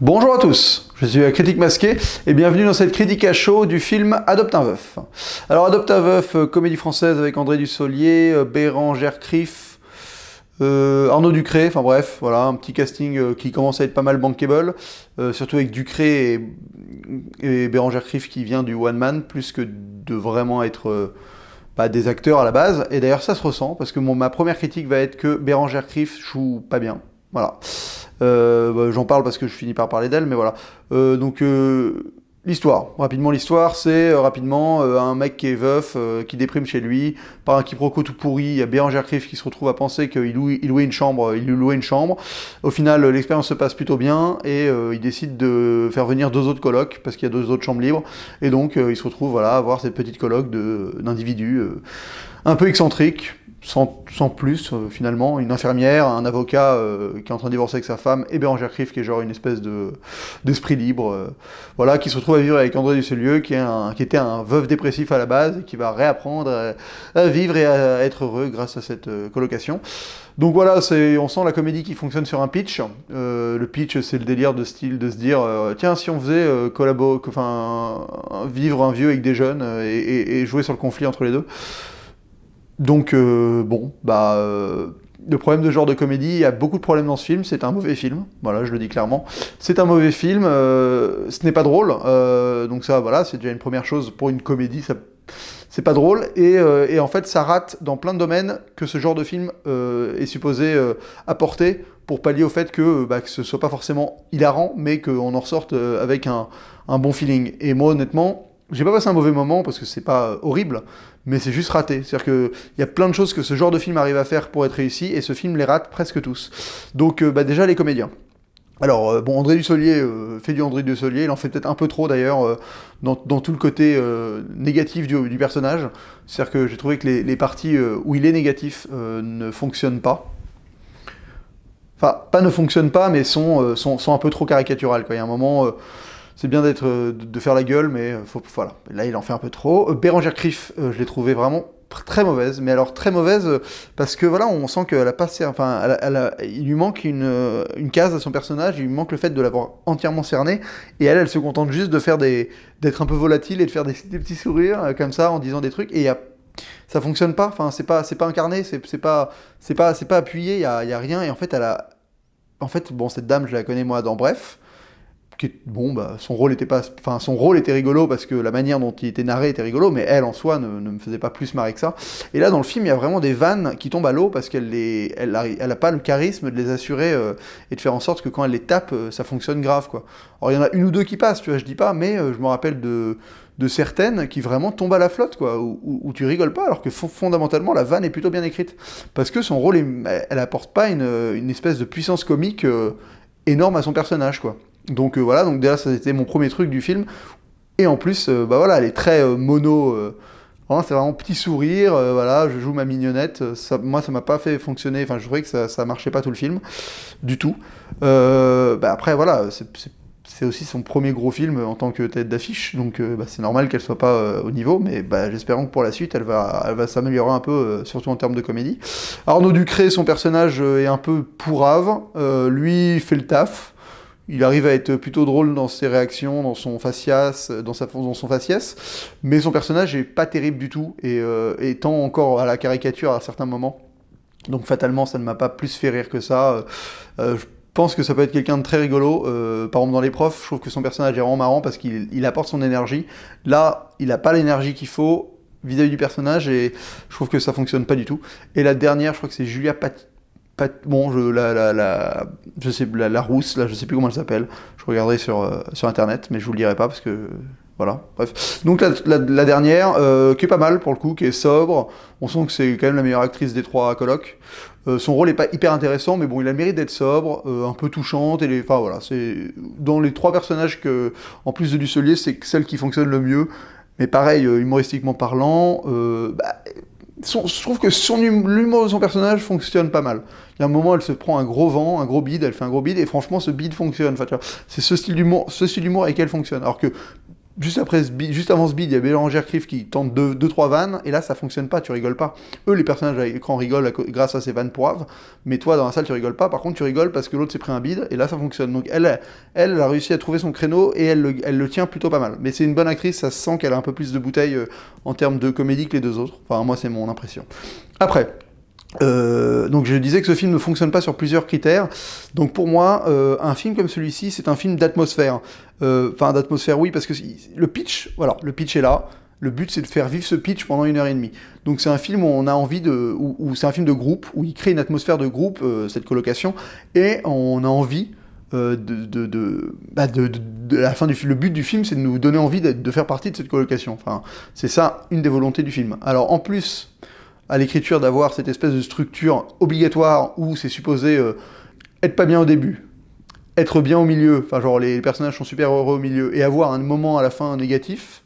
Bonjour à tous, je suis Critique Masqué et bienvenue dans cette critique à chaud du film Adopte un veuf. Alors Adopte un veuf, euh, comédie française avec André Dussolier, euh, Béranger Crif, euh, Arnaud Ducré, enfin bref, voilà, un petit casting qui commence à être pas mal bankable, surtout avec Ducré et, Béranger qui vient du one man plus que de vraiment être... Bah, des acteurs à la base, et d'ailleurs ça se ressent, parce que ma première critique va être que Béranger Crif joue pas bien. Voilà. Euh, bah, j'en parle parce que je finis par parler d'elle, mais voilà. Euh, donc. Euh, l'histoire, rapidement l'histoire, c'est rapidement un mec qui est veuf, qui déprime chez lui, par un quiproquo tout pourri, il y a Béranger qui se retrouve à penser qu'il il louait une chambre, il lui louait une chambre. Au final, l'expérience se passe plutôt bien et il décide de faire venir deux autres colocs parce qu'il y a deux autres chambres libres et donc il se retrouve voilà, à avoir cette petite coloc d'individus un peu excentriques sans, plus, euh, finalement, une infirmière, un avocat euh, qui est en train de divorcer avec sa femme, et Bérangère Criff, qui est genre une espèce de, d'esprit libre, euh, voilà, qui se retrouve à vivre avec André Dusselieu, qui, est un, qui était un veuf dépressif à la base, et qui va réapprendre à, vivre et à, être heureux grâce à cette colocation. Donc voilà, c'est, on sent la comédie qui fonctionne sur un pitch. le pitch, c'est le délire de style de se dire, tiens, si on faisait collabo, enfin, vivre un vieux avec des jeunes et jouer sur le conflit entre les deux. Donc, euh, bon, bah, euh, le problème de genre de comédie, il y a beaucoup de problèmes dans ce film, c'est un mauvais film, voilà, je le dis clairement. C'est un mauvais film, euh, ce n'est pas drôle, donc ça, voilà, c'est déjà une première chose pour une comédie, ça... C'est pas drôle, et, en fait, ça rate dans plein de domaines que ce genre de film est supposé apporter pour pallier au fait bah, que, ce soit pas forcément hilarant, mais qu'on en ressorte avec un, un bon feeling. Et moi, honnêtement, j'ai pas passé un mauvais moment parce que c'est pas horrible, mais c'est juste raté. C'est-à-dire qu'il y a plein de choses que ce genre de film arrive à faire pour être réussi, et ce film les rate presque tous. Donc euh, bah, déjà les comédiens. Alors, euh, bon, André Dussolier euh, fait du André Dussolier, il en fait peut-être un peu trop d'ailleurs dans, tout le côté négatif du, personnage. C'est-à-dire que j'ai trouvé que les, parties où il est négatif ne fonctionnent pas. Enfin, pas ne fonctionnent pas, mais sont, sont, un peu trop caricaturales. Il y a un moment c'est bien d'être, euh, de faire la gueule, mais euh, voilà. Là, il en fait un peu trop. Euh, Bérangère Criff, je l'ai trouvé vraiment très mauvaise, mais alors très mauvaise parce que voilà, on sent qu'elle a enfin, il lui manque une, une, case à son personnage, il lui manque le fait de l'avoir entièrement cerné, et elle, elle se contente juste de faire des, d'être un peu volatile et de faire des, petits sourires comme ça en disant des trucs, et y a, ça fonctionne pas, enfin, c'est pas, c'est pas incarné, c'est, pas, c'est pas, c'est pas appuyé, il y a, y a, rien, et en fait, elle a, en fait, bon, cette dame, je la connais moi dans Bref, qui, bon, bah, son rôle était pas, enfin, son rôle était rigolo parce que la manière dont il était narré était rigolo, mais elle en soi ne, me faisait pas plus marrer que ça. Et là, dans le film, il y a vraiment des vannes qui tombent à l'eau parce qu'elle les, elle, a, pas le charisme de les assurer euh, et de faire en sorte que quand elle les tape, euh, ça fonctionne grave, quoi. Alors, il y en a une ou deux qui passent, tu vois, je dis pas, mais euh, je me rappelle de, de certaines qui vraiment tombent à la flotte, quoi, où, tu rigoles pas, alors que fondamentalement la vanne est plutôt bien écrite. Parce que son rôle, elle, apporte pas une, espèce de puissance comique énorme à son personnage, quoi. Donc euh, voilà, donc déjà ça c'était mon premier truc du film. Et en plus, euh, bah voilà, elle est très euh, mono. c'est vraiment petit sourire, voilà, je joue ma mignonnette. Ça, moi, ça m'a pas fait fonctionner. Enfin, je trouvais que ça, ça marchait pas tout le film, du tout. Bah, après, voilà, c'est aussi son premier gros film en tant que tête d'affiche, donc bah, c'est normal qu'elle soit pas au niveau. Mais bah, j'espère que pour la suite, elle va, elle va s'améliorer un peu, surtout en termes de comédie. Arnaud Ducré, son personnage est un peu pourrave. lui, il fait le taf il arrive à être plutôt drôle dans ses réactions, dans son facias, dans, sa, son faciès, mais son personnage est pas terrible du tout euh, et, tend encore à la caricature à certains moments. Donc fatalement, ça ne m'a pas plus fait rire que ça. Euh, euh, je pense que ça peut être quelqu'un de très rigolo. par exemple, dans les profs, je trouve que son personnage est vraiment marrant parce qu'il apporte son énergie. Là, il n'a pas l'énergie qu'il faut vis-à-vis du personnage et je trouve que ça fonctionne pas du tout. Et la dernière, je crois que c'est Julia Patti bon, je, la, la, la, je sais, la, la, rousse, là, je sais plus comment elle s'appelle. Je regarderai sur, euh, sur internet, mais je vous le dirai pas parce que. Voilà, bref. Donc la, la dernière, euh, qui est pas mal pour le coup, qui est sobre. On sent que c'est quand même la meilleure actrice des trois colloques. Euh, son rôle est pas hyper intéressant, mais bon, il a le mérite d'être sobre, euh, un peu touchante. Et les... Enfin voilà, c'est dans les trois personnages que, en plus de Dusselier, c'est celle qui fonctionne le mieux. Mais pareil, euh, humoristiquement parlant, bah, je trouve que son hum, l'humour de son personnage fonctionne pas mal. Il y a un moment, elle se prend un gros vent, un gros bide, elle fait un gros bide, et franchement, ce bide fonctionne. Enfin, c'est ce style d'humour, ce style avec elle fonctionne. Alors que juste, après ce juste avant ce bid, il y a Bélanger Criff qui tente 2-3 deux, trois vannes, et là ça fonctionne pas, tu rigoles pas. Eux, les personnages à l'écran rigolent grâce à ces vannes poivres, mais toi dans la salle tu rigoles pas, par contre tu rigoles parce que l'autre s'est pris un bide, et là ça fonctionne. Donc elle, elle, a réussi à trouver son créneau et elle le, tient plutôt pas mal. Mais c'est une bonne actrice, ça se sent qu'elle a un peu plus de bouteille euh, en termes de comédie que les deux autres. Enfin, moi c'est mon impression. Après. Euh, donc je disais que ce film ne fonctionne pas sur plusieurs critères. Donc pour moi, euh, un film comme celui-ci, c'est un film d'atmosphère. Euh, enfin d'atmosphère, oui, parce que le pitch, voilà, le pitch est là. Le but, c'est de faire vivre ce pitch pendant une heure et demie. Donc c'est un film où on a envie de, où, c'est un film de groupe, où il crée une atmosphère de groupe, euh, cette colocation, et on a envie euh, de, de, de, bah de, la fin du film. Le but du film, c'est de nous donner envie de faire partie de cette colocation. Enfin, c'est ça une des volontés du film. Alors en plus à l'écriture d'avoir cette espèce de structure obligatoire où c'est supposé euh, être pas bien au début, être bien au milieu, enfin genre les personnages sont super heureux au milieu, et avoir un moment à la fin négatif,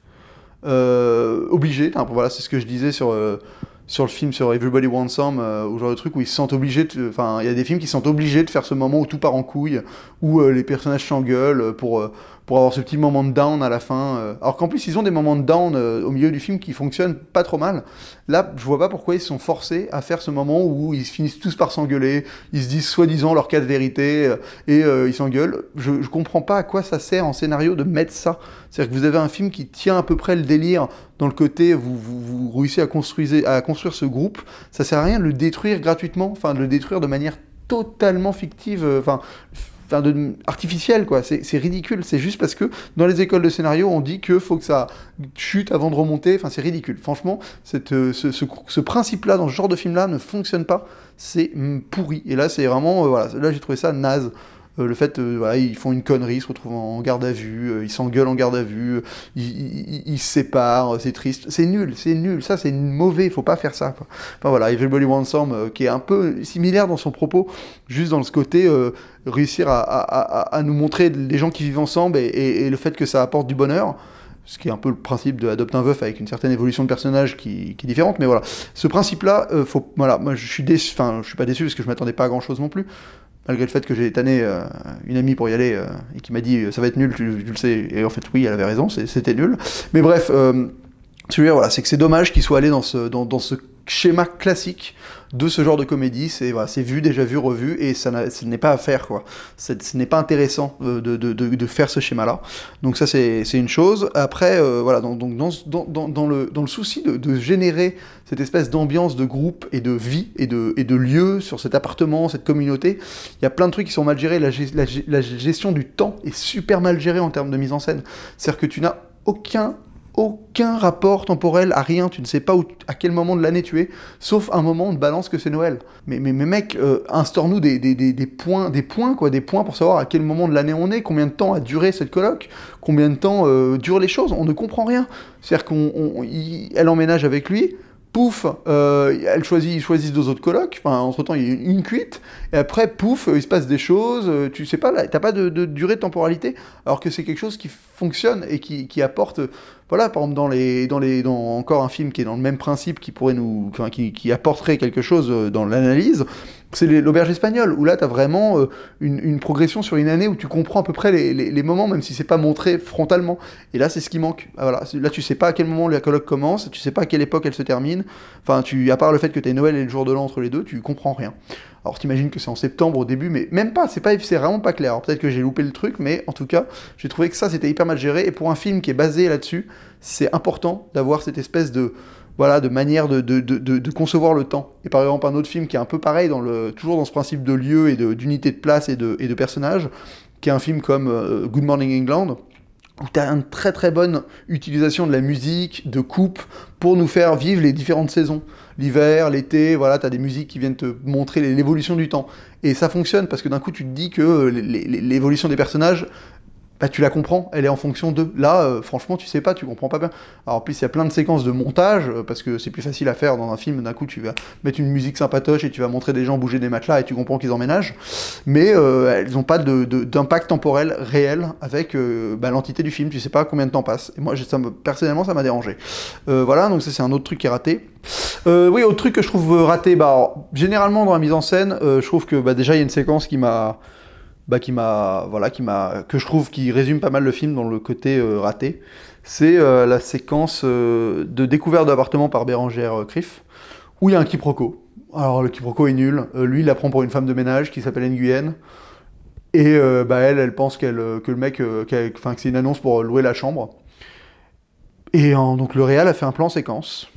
euh, obligé, voilà c'est ce que je disais sur, euh, sur le film sur Everybody Wants Some, ou genre de truc où ils se sentent obligés, enfin il y a des films qui sentent obligés de faire ce moment où tout part en couille, où les personnages s'engueulent pour, pour avoir ce petit moment de down à la fin. Euh. Alors qu'en plus, ils ont des moments de down euh, au milieu du film qui fonctionnent pas trop mal. Là, je vois pas pourquoi ils sont forcés à faire ce moment où ils finissent tous par s'engueuler, ils se disent soi-disant leur cas de vérité euh, et ils s'engueulent. Je, comprends pas à quoi ça sert en scénario de mettre ça. C'est-à-dire que vous avez un film qui tient à peu près le délire dans le côté, vous, vous, vous réussissez à construire, à construire ce groupe. Ça sert à rien de le détruire gratuitement, enfin de le détruire de manière totalement fictive. Enfin, enfin, de, artificielle, quoi. C'est ridicule. C'est juste parce que dans les écoles de scénario, on dit que faut que ça chute avant de remonter. Enfin, c'est ridicule. Franchement, cette, euh, ce, ce, principe-là, dans ce genre de film-là, ne fonctionne pas. C'est mm, pourri. Et là, c'est vraiment, euh, voilà, là, j'ai trouvé ça naze. Euh, le fait, euh, ils font une connerie, se retrouvent en garde à vue, euh, ils s'engueulent en garde à vue, ils, se séparent, c'est triste, c'est nul, c'est nul, ça c'est mauvais, il faut pas faire ça. Enfin voilà, Everybody Wants Some, qui est un peu similaire dans son propos, juste dans ce côté réussir à, nous montrer les gens qui vivent ensemble et, le fait que ça apporte du bonheur. Ce qui est un peu le principe de Adopte un veuf avec une certaine évolution de personnage qui, est différente, mais voilà. Ce principe-là, voilà, moi je suis déçu, je suis pas déçu parce que je m'attendais pas à grand chose non plus, malgré le fait que j'ai tanné euh, une amie pour y aller euh, et qui m'a dit euh, ça va être nul, tu, le sais, et en fait oui, elle avait raison, c'était nul. Mais bref, tu voilà, c'est que c'est dommage qu'il soit allé dans ce, dans, dans ce schéma classique de ce genre de comédie. C'est voilà, vu, déjà vu, revu, et ça ce n'est pas à faire. Quoi. Ce n'est pas intéressant euh, de, faire ce schéma-là. Donc ça, c'est une chose. Après, euh, voilà, donc dans, dans, le, dans le souci de, générer cette espèce d'ambiance de groupe et de vie et de, et de lieu sur cet appartement, cette communauté, il y a plein de trucs qui sont mal gérés. La, la gestion du temps est super mal gérée en termes de mise en scène. C'est-à-dire que tu n'as aucun aucun rapport temporel à rien, tu ne sais pas à quel moment de l'année tu es, sauf un moment on te balance que c'est Noël. Mais, mais, mec, euh, instaure-nous des, des, points, des points quoi, des points pour savoir à quel moment de l'année on est, combien de temps a duré cette colloque, combien de temps euh, durent les choses, on ne comprend rien. C'est-à-dire qu'elle emménage avec lui, pouf, euh, elle choisit, ils choisissent deux autres colocs, enfin, entre-temps, il y a une, cuite, et après, pouf, il se passe des choses, euh, tu sais pas, t'as pas de, durée de temporalité, alors que c'est quelque chose qui fonctionne et qui, apporte, euh, voilà, par exemple, dans les, dans les, dans encore un film qui est dans le même principe, qui pourrait nous, qui, qui apporterait quelque chose dans l'analyse, c'est l'auberge espagnole, où là, tu as vraiment euh, une, progression sur une année où tu comprends à peu près les, moments, même si c'est pas montré frontalement. Et là, c'est ce qui manque. Ah, voilà. Là, tu sais pas à quel moment la colloque commence, tu sais pas à quelle époque elle se termine. Enfin, tu, à part le fait que tu Noël et le jour de l'an entre les deux, tu comprends rien. Alors, t'imagines que c'est en septembre au début, mais même pas, c'est pas, c'est vraiment pas clair. peut-être que j'ai loupé le truc, mais en tout cas, j'ai trouvé que ça, c'était hyper mal géré. Et pour un film qui est basé là-dessus, c'est important d'avoir cette espèce de voilà, de manière de, concevoir le temps. Et par exemple, un autre film qui est un peu pareil, toujours dans ce principe de lieu et d'unité de, place et de, et de personnage, qui est un film comme euh, Good Morning England, où tu as une très très bonne utilisation de la musique, de coupe, pour nous faire vivre les différentes saisons. L'hiver, l'été, voilà, tu as des musiques qui viennent te montrer l'évolution du temps. Et ça fonctionne parce que d'un coup, tu te dis que l'évolution des personnages bah, tu la comprends, elle est en fonction de. Là, euh, franchement, tu sais pas, tu comprends pas bien. Alors, en plus, il y a plein de séquences de montage, euh, parce que c'est plus facile à faire dans un film. D'un coup, tu vas mettre une musique sympatoche et tu vas montrer des gens bouger des matelas et tu comprends qu'ils emménagent. Mais euh, elles n'ont pas d'impact temporel réel avec bah, l'entité du film. Tu sais pas combien de temps passe. Et moi, personnellement, ça m'a dérangé. voilà, donc ça, c'est un autre truc qui est raté. oui, autre truc que je trouve raté, bah, généralement, dans la mise en scène, je trouve que bah, déjà, il y a une séquence qui m'a. Bah, qui m'a voilà qui m'a que je trouve qui résume pas mal le film dans le côté euh, raté c'est euh, la séquence euh, de découverte d'appartement par Bérangère Criff où il y a un quiproquo alors le quiproquo est nul lui il la prend pour une femme de ménage qui s'appelle Nguyen et bah elle elle pense qu'elle que le mec que c'est une annonce pour louer la chambre et donc le réal a fait un plan séquence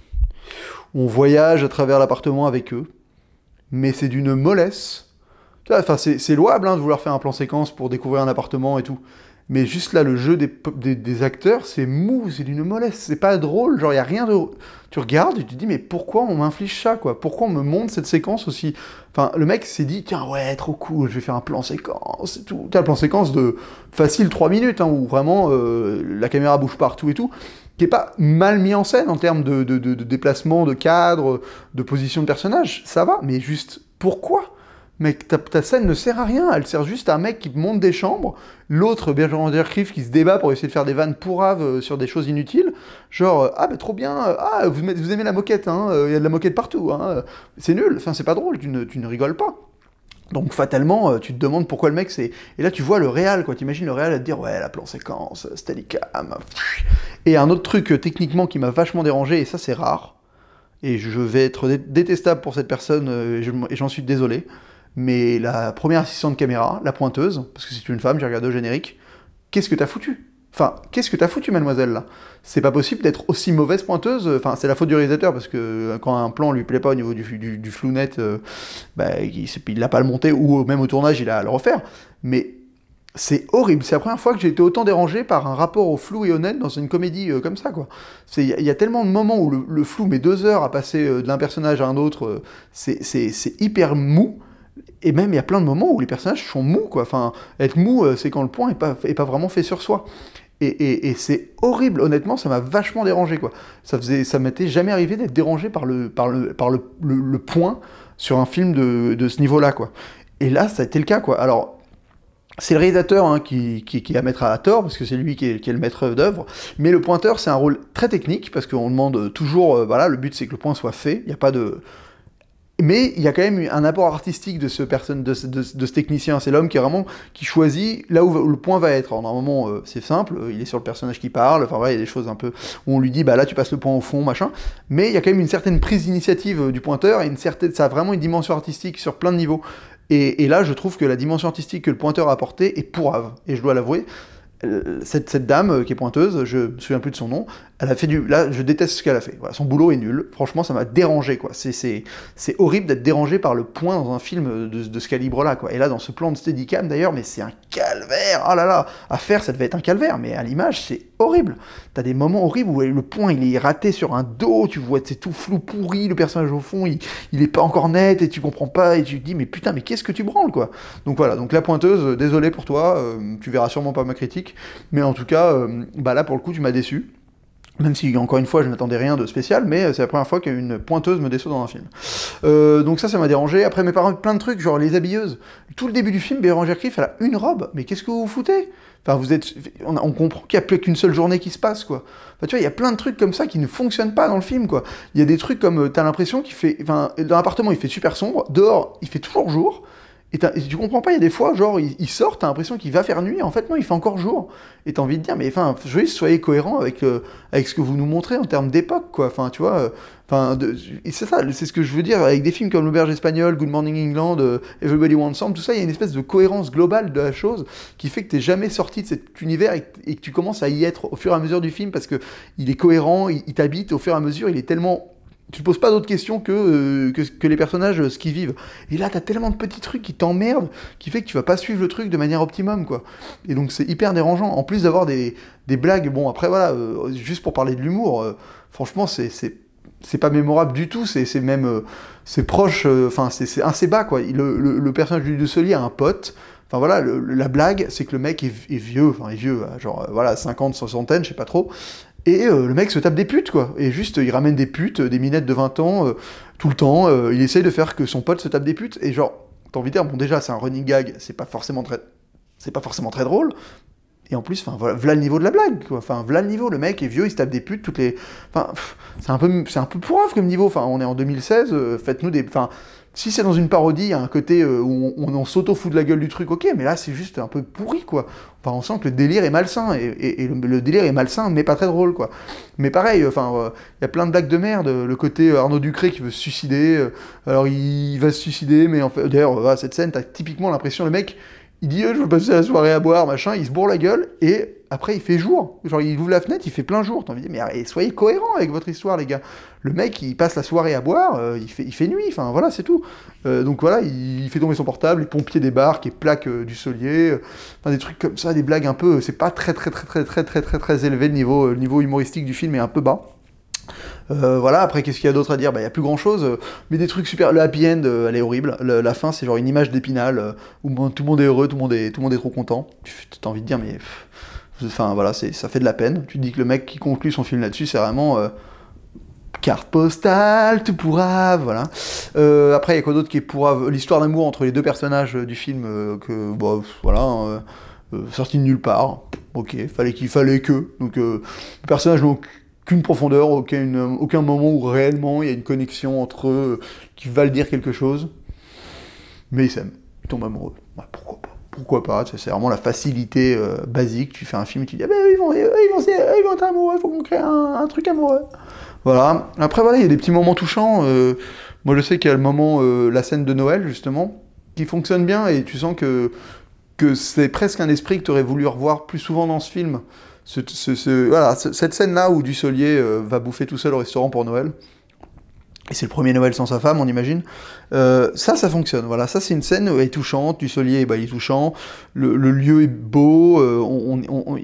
on voyage à travers l'appartement avec eux mais c'est d'une mollesse enfin, c'est louable hein, de vouloir faire un plan séquence pour découvrir un appartement et tout. Mais juste là, le jeu des, acteurs, c'est mou, c'est d'une mollesse, c'est pas drôle, genre il a rien de... Tu regardes et tu te dis, mais pourquoi on m'inflige ça, quoi Pourquoi on me montre cette séquence aussi Enfin, le mec s'est dit, tiens, ouais, trop cool, je vais faire un plan séquence et tout. T'as un plan séquence de facile 3 minutes, hein, où vraiment euh, la caméra bouge partout et tout, qui est pas mal mis en scène en termes de, de déplacement, de cadre, de position de personnage, ça va, mais juste, pourquoi mais ta, scène ne sert à rien. Elle sert juste à un mec qui monte des chambres, l'autre Benjamin Radcliffe qui se débat pour essayer de faire des vannes pourraves euh, sur des choses inutiles. Genre, euh, ah bah trop bien, ah vous, vous aimez la moquette, hein, euh, il y a de la moquette partout. Hein. C'est nul, enfin c'est pas drôle, tu ne, rigoles pas. Donc fatalement, tu te demandes pourquoi le mec c'est... Et là tu vois le réel, quoi. T'imagines le réel à te dire, ouais, la plan séquence, Steadicam. Et un autre truc techniquement qui m'a vachement dérangé, et ça c'est rare, et je vais être détestable pour cette personne, et j'en suis désolé, mais la première assistante de caméra, la pointeuse, parce que c'est une femme, j'ai regardé au générique, qu'est-ce que t'as foutu Enfin, qu'est-ce que t'as foutu, mademoiselle, là C'est pas possible d'être aussi mauvaise pointeuse. Enfin, c'est la faute du réalisateur, parce que euh, quand un plan lui plaît pas au niveau du, flou net, euh, bah, il l'a pas le monté, ou même au tournage, il a à le refaire. Mais c'est horrible. C'est la première fois que j'ai été autant dérangé par un rapport au flou et au net dans une comédie euh, comme ça, quoi. Il y, a tellement de moments où le, flou met deux heures à passer d'un personnage à un autre. c'est hyper mou et même il y a plein de moments où les personnages sont mous, quoi. Enfin, être mou, euh, c'est quand le point est pas, est pas vraiment fait sur soi. Et, et, c'est horrible, honnêtement, ça m'a vachement dérangé, quoi. Ça faisait, ça m'était jamais arrivé d'être dérangé par le, par le, par le, le, point sur un film de, de ce niveau-là, quoi. Et là, ça a été le cas, quoi. Alors, c'est le réalisateur hein, qui, qui, qui, à mettre à tort, parce que c'est lui qui est, qui est le maître d'œuvre. Mais le pointeur, c'est un rôle très technique, parce qu'on demande toujours, euh, voilà, le but c'est que le point soit fait, il n'y a pas de, mais il y a quand même un apport artistique de ce, personne, de, technicien. C'est l'homme qui vraiment qui choisit là où le point va être. Alors, normalement, euh, c'est simple, il est sur le personnage qui parle. Enfin, il y a des choses un peu où on lui dit, bah là, tu passes le point au fond, machin. Mais il y a quand même une certaine prise d'initiative euh, du pointeur et une certaine, ça a vraiment une dimension artistique sur plein de niveaux. Et, là, je trouve que la dimension artistique que le pointeur a apportée est pourrave. Et je dois l'avouer. Euh, cette, dame qui est pointeuse, je me souviens plus de son nom, elle a fait du. Là, je déteste ce qu'elle a fait. son boulot est nul. Franchement, ça m'a dérangé, quoi. C'est horrible d'être dérangé par le point dans un film de, ce calibre-là, quoi. Et là, dans ce plan de Steadicam, d'ailleurs, mais c'est un calvaire. Ah là là À faire, ça devait être un calvaire, mais à l'image, c'est horrible. T'as des moments horribles où le point, il est raté sur un dos, tu vois, c'est tout flou pourri, le personnage au fond, il, n'est est pas encore net et tu comprends pas et tu te dis, mais putain, mais qu'est-ce que tu branles, quoi. Donc voilà, donc la pointeuse, euh, désolé pour toi, euh, tu verras sûrement pas ma critique, mais en tout cas, euh, bah là, pour le coup, tu m'as déçu. Même si, encore une fois, je n'attendais rien de spécial, mais euh, c'est la première fois qu'une pointeuse me déçoit dans un film. Euh, donc ça, ça m'a dérangé. Après, mes parents, plein de trucs, genre les habilleuses. Tout le début du film, Béranger Cliff, elle a une robe. Mais qu'est-ce que vous vous foutez Enfin, vous êtes... On, comprend qu'il n'y a plus qu'une seule journée qui se passe, quoi. Enfin, tu vois, il y a plein de trucs comme ça qui ne fonctionnent pas dans le film, quoi. Il y a des trucs comme... Euh, t'as l'impression qu'il fait... Enfin, dans l'appartement, il fait super sombre. Dehors, il fait toujours jour. Et, tu comprends pas, il y a des fois, genre, il, sortent sort, t'as l'impression qu'il va faire nuit, en fait, non, il fait encore jour. Et t'as envie de dire, mais enfin, je soyez cohérent avec, euh, avec ce que vous nous montrez en termes d'époque, quoi. Enfin, tu vois, euh, enfin, c'est ça, c'est ce que je veux dire avec des films comme L'Auberge Espagnole, Good Morning England, euh, Everybody Wants Some, tout ça, il y a une espèce de cohérence globale de la chose qui fait que t'es jamais sorti de cet univers et, que tu commences à y être au fur et à mesure du film parce que il est cohérent, il t'habite au fur et à mesure, il est tellement tu te poses pas d'autres questions que, euh, que, les personnages, euh, ce qu'ils vivent. Et là, t'as tellement de petits trucs qui t'emmerdent, qui fait que tu vas pas suivre le truc de manière optimum, quoi. Et donc, c'est hyper dérangeant. En plus d'avoir des, des, blagues, bon, après, voilà, euh, juste pour parler de l'humour, franchement, c'est c'est pas mémorable du tout, c'est même... c'est proche, enfin, c'est assez bas, quoi. Le, le, de personnage du Soli a un pote, Enfin voilà, la blague, c'est que le mec est, est vieux, enfin est vieux, genre voilà, 50, 60, je sais pas trop, et euh, le mec se tape des putes, quoi. Et juste, il ramène des putes, euh, des minettes de 20 ans, euh, tout le temps. il essaye de faire que son pote se tape des putes. Et genre, t'as envie de dire, bon, déjà, c'est un running gag, c'est pas forcément très. C'est pas forcément très drôle, et en plus, voilà, le niveau de la blague, Enfin, voilà le niveau. Le mec est vieux, il se tape des putes toutes les. Enfin, c'est un peu, c'est un peu comme niveau. Enfin, on est en 2016. Euh, faites-nous des. Enfin, si c'est dans une parodie, il y a un côté euh, où on, s'auto fout de la gueule du truc, ok. Mais là, c'est juste un peu pourri, quoi. Enfin, on sent que le délire est malsain et, le, délire est malsain, mais pas très drôle, quoi. Mais pareil, euh, enfin, il y a plein de blagues de merde. Le côté Arnaud Ducré qui veut se suicider. alors, il, va se suicider, mais en fait, d'ailleurs, à cette scène, t'as typiquement l'impression le mec il dit, je veux passer la soirée à boire, machin, il se bourre la gueule, et après il fait jour. Genre il ouvre la fenêtre, il fait plein jour. T'as envie de dire, mais soyez cohérents avec votre histoire, les gars. Le mec, il passe la soirée à boire, euh, il, fait, nuit, enfin voilà, c'est tout. Euh, donc voilà, il, fait tomber son portable, les pompiers débarquent et plaquent euh, du solier. Enfin des trucs comme ça, des blagues un peu. C'est pas très, très, très, très, très, très, très, très, élevé le niveau, le niveau humoristique du film est un peu bas. Euh, voilà, après, qu'est-ce qu'il y a d'autre à dire bah, Il n'y a plus grand-chose. Euh, mais des trucs super. Le happy end, euh, elle est horrible. la fin, c'est genre une image d'épinal où tout le monde est heureux, tout le monde est, tout le monde est trop content. Tu as envie de dire, mais. Enfin, voilà, ça fait de la peine. Tu te dis que le mec qui conclut son film là-dessus, c'est vraiment. carte postale, tout pourras, voilà. après, il y a quoi d'autre qui est pourra L'histoire d'amour entre les deux personnages du film, que, Bon, bah, voilà, hein, sorti de nulle part. Ok, fallait qu'il fallait que. Donc, personnage, donc, qu'une profondeur, aucun, moment où réellement il y a une connexion entre eux euh, qui va le dire quelque chose. Mais ils s'aiment, ils tombent amoureux. pourquoi pas Pourquoi pas C'est vraiment la facilité euh, basique. Tu fais un film et tu dis ah ben, ils, vont, ils, être amoureux, il faut qu'on crée un, truc amoureux. Voilà. Après, voilà, il y a des petits moments touchants. Euh, moi, je sais qu'il y a le moment, la scène de Noël, justement, qui fonctionne bien et tu sens que, que c'est presque un esprit que tu aurais voulu revoir plus souvent dans ce film voilà, cette scène-là où Dussolier euh, va bouffer tout seul au restaurant pour Noël, et c'est le premier Noël sans sa femme, on imagine. Euh, ça, ça fonctionne. Voilà, ça c'est une scène euh, touchante. Du solier, eh ben, il est touchant. Le, lieu est beau.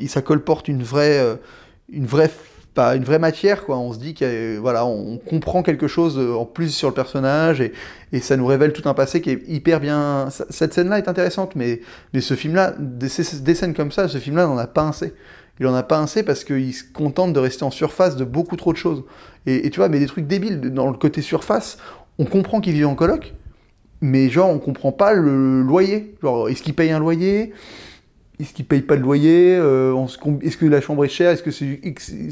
ça colporte une vraie, une vraie, pas une vraie matière quoi. On se dit qu'on voilà, on comprend quelque chose en plus sur le personnage et, ça nous révèle tout un passé qui est hyper bien. Cette scène-là est intéressante, mais mais ce film-là, des, des, scènes comme ça, ce film-là n'en a pas assez il en a pas assez parce qu'il se contente de rester en surface de beaucoup trop de choses. Et, tu vois, mais des trucs débiles, dans le côté surface, on comprend qu'ils vivent en coloc, mais genre on comprend pas le loyer. est-ce qu'il paye un loyer est-ce qu'ils paye pas le loyer euh, Est-ce que la chambre est chère Est-ce que c'est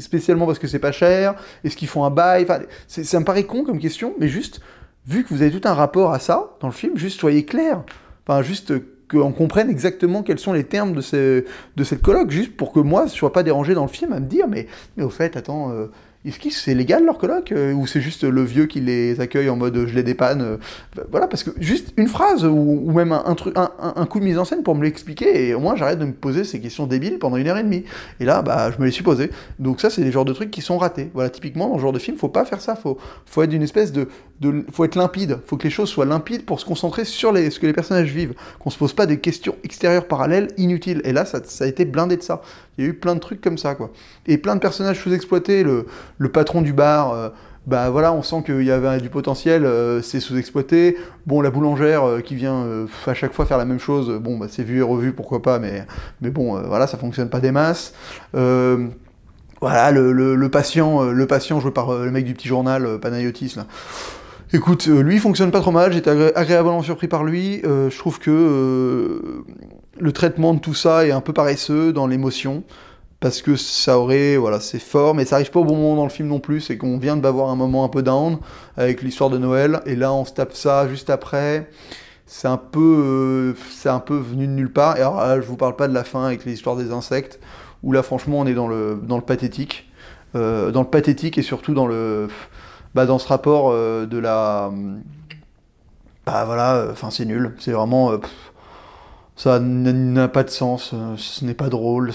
spécialement parce que c'est pas cher Est-ce qu'ils font un bail enfin, Ça me paraît con comme question, mais juste, vu que vous avez tout un rapport à ça dans le film, juste soyez clair. Enfin, juste qu'on comprenne exactement quels sont les termes de, de cette colloque, juste pour que moi, je ne sois pas dérangé dans le film à me dire, mais, au fait, attends, euh, est-ce que c'est légal leur colloque euh, Ou c'est juste le vieux qui les accueille en mode euh, je les dépanne bah, Voilà, parce que juste une phrase ou, même un, un, coup de mise en scène pour me l'expliquer, et au moins j'arrête de me poser ces questions débiles pendant une heure et demie. Et là, bah, je me les suis posées. Donc ça, c'est les genres de trucs qui sont ratés. Voilà, typiquement, dans ce genre de film, faut pas faire ça. Faut, faut être d'une espèce de, il faut être limpide, faut que les choses soient limpides pour se concentrer sur les, ce que les personnages vivent, qu'on se pose pas des questions extérieures parallèles inutiles. Et là, ça, a été blindé de ça. Il y a eu plein de trucs comme ça, quoi. Et plein de personnages sous-exploités, le, le, patron du bar. Euh, bah voilà, on sent qu'il y avait du potentiel, euh, c'est sous-exploité. Bon, la boulangère euh, qui vient à chaque fois faire la même chose, bon, bah, c'est vu et revu, pourquoi pas, mais, mais bon, voilà, ça fonctionne pas des masses. voilà, le, le, le patient, le patient joué par le mec du petit journal, Panayotis, là. Écoute, euh, lui fonctionne pas trop mal, j'étais agréablement surpris par lui. Euh, je trouve que euh, le traitement de tout ça est un peu paresseux dans l'émotion parce que ça aurait, voilà, c'est fort, mais ça arrive pas au bon moment dans le film non plus, c'est qu'on vient de avoir un moment un peu down avec l'histoire de Noël, et là on se tape ça juste après. C'est un peu, c'est un peu venu de nulle part. Et alors, là, je vous parle pas de la fin avec l'histoire des insectes, où là franchement on est dans le, dans le pathétique, dans le pathétique et surtout dans le, bah, dans ce rapport euh, de la. Bah voilà, euh, enfin c'est nul. C'est vraiment. Euh, ça n'a pas de sens, ce n'est pas drôle.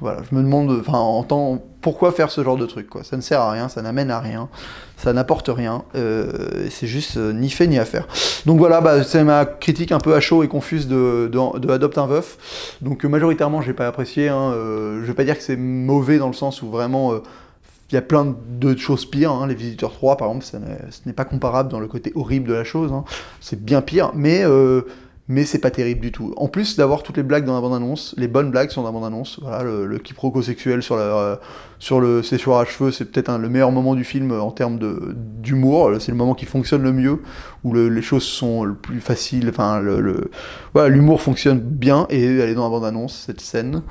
voilà, je me demande, enfin, en temps, pourquoi faire ce genre de truc, quoi. Ça ne sert à rien, ça n'amène à rien, ça n'apporte rien. c'est juste ni fait ni à faire. Donc voilà, bah, c'est ma critique un peu à chaud et confuse de, de, Adopte un veuf. Donc majoritairement, n'ai pas apprécié. Hein, ne je vais pas dire que c'est mauvais dans le sens où vraiment il y a plein de choses pires. Hein. Les Visiteurs 3, par exemple, ce n'est pas comparable dans le côté horrible de la chose. Hein. C'est bien pire. Mais euh, mais c'est pas terrible du tout. En plus d'avoir toutes les blagues dans la bande-annonce, les bonnes blagues sont dans la bande-annonce. Voilà, le, quiproquo sexuel sur, euh, sur le séchoir à cheveux, c'est peut-être le meilleur moment du film en termes d'humour. Euh, c'est le moment qui fonctionne le mieux, où les choses sont le plus faciles. Enfin, le, voilà, l'humour fonctionne bien et elle est dans la bande-annonce, cette scène.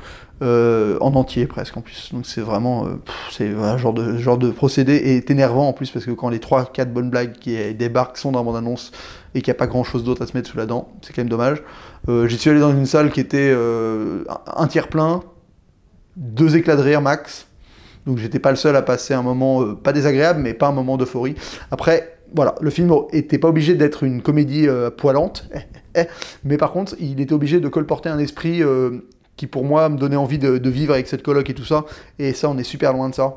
Euh, en entier presque en plus. Donc c'est vraiment c'est genre de genre de procédé et est énervant en plus parce que quand les 3 4 bonnes blagues qui débarquent sont dans la bande annonce, et qu'il n'y a pas grand chose d'autre à se mettre sous la dent. C'est quand même dommage. Euh, j'y suis allé dans une salle qui était euh, un tiers plein, deux éclats de rire max. Donc j'étais pas le seul à passer un moment euh, pas désagréable, mais pas un moment d'euphorie. Après, voilà, le film n'était pas obligé d'être une comédie poilante, eh, mais par contre, il était obligé de colporter un esprit qui pour moi me donnait envie de, de, vivre avec cette coloc et tout ça. Et ça, on est super loin de ça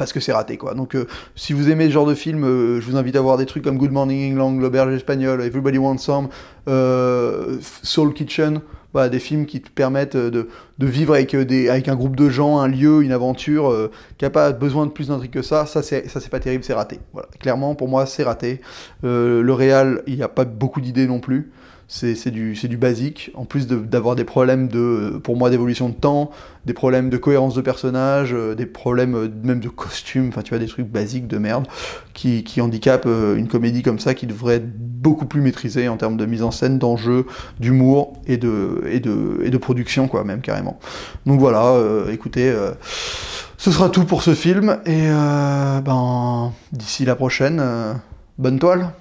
parce que c'est raté quoi. Donc euh, si vous aimez ce genre de film, euh, je vous invite à voir des trucs comme Good Morning England, L'auberge espagnole, Everybody Wants Some, euh, Soul Kitchen, des films qui te permettent de, de vivre avec, des, avec un groupe de gens, un lieu, une aventure, qui n'a pas besoin de plus d'intrigue que ça. Ça c'est, ça c'est pas terrible, c'est raté. Voilà. Clairement pour moi c'est raté. le réal, il n'y a pas beaucoup d'idées non plus c'est du, du basique, en plus d'avoir des problèmes de, pour moi d'évolution de temps, des problèmes de cohérence de personnage, euh, des problèmes euh, même de costume, enfin tu vois, des trucs basiques de merde qui, handicapent euh, une comédie comme ça qui devrait être beaucoup plus maîtrisée en termes de mise en scène, d'enjeux d'humour et de, et, de, et de production, quoi, même carrément. Donc voilà, écoutez, ce sera tout pour ce film, et ben, d'ici la prochaine, bonne toile!